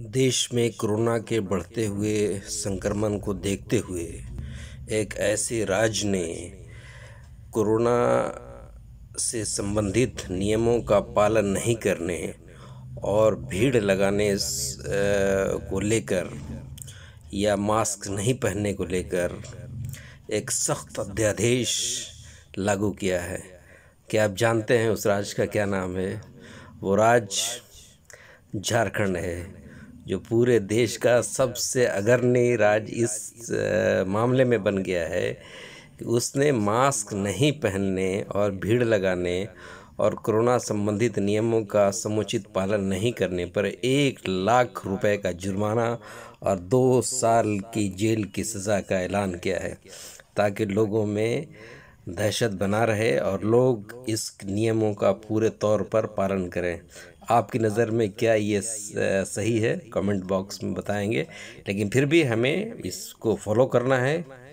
देश में कोरोना के बढ़ते हुए संक्रमण को देखते हुए एक ऐसे राज्य ने कोरोना से संबंधित नियमों का पालन नहीं करने और भीड़ लगाने को लेकर या मास्क नहीं पहनने को लेकर एक सख्त अध्यादेश लागू किया है क्या आप जानते हैं उस राज्य का क्या नाम है वो राज्य झारखंड है जो पूरे देश का सबसे अग्रणी राज इस मामले में बन गया है कि उसने मास्क नहीं पहनने और भीड़ लगाने और कोरोना संबंधित नियमों का समुचित पालन नहीं करने पर एक लाख रुपए का जुर्माना और दो साल की जेल की सज़ा का ऐलान किया है ताकि लोगों में दहशत बना रहे और लोग इस नियमों का पूरे तौर पर पालन करें आपकी नज़र में क्या ये सही है कमेंट बॉक्स में बताएंगे लेकिन फिर भी हमें इसको फॉलो करना है